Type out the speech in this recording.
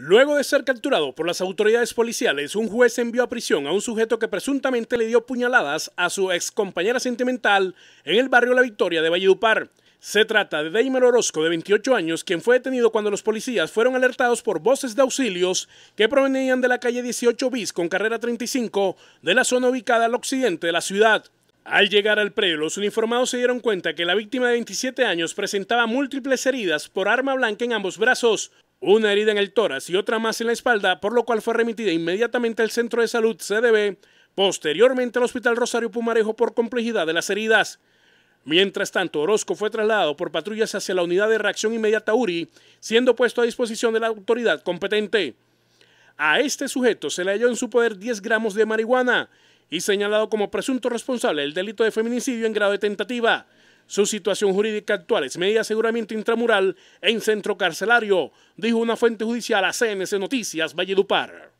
Luego de ser capturado por las autoridades policiales, un juez envió a prisión a un sujeto que presuntamente le dio puñaladas a su ex compañera sentimental en el barrio La Victoria de Valledupar. Se trata de Daimel Orozco, de 28 años, quien fue detenido cuando los policías fueron alertados por voces de auxilios que provenían de la calle 18 bis con carrera 35 de la zona ubicada al occidente de la ciudad. Al llegar al predio, los uniformados se dieron cuenta que la víctima de 27 años presentaba múltiples heridas por arma blanca en ambos brazos, una herida en el tórax y otra más en la espalda, por lo cual fue remitida inmediatamente al centro de salud CDB, posteriormente al Hospital Rosario Pumarejo por complejidad de las heridas. Mientras tanto, Orozco fue trasladado por patrullas hacia la unidad de reacción inmediata URI, siendo puesto a disposición de la autoridad competente. A este sujeto se le halló en su poder 10 gramos de marihuana y señalado como presunto responsable del delito de feminicidio en grado de tentativa su situación jurídica actual es media aseguramiento intramural en centro carcelario, dijo una fuente judicial a CNC Noticias Valledupar.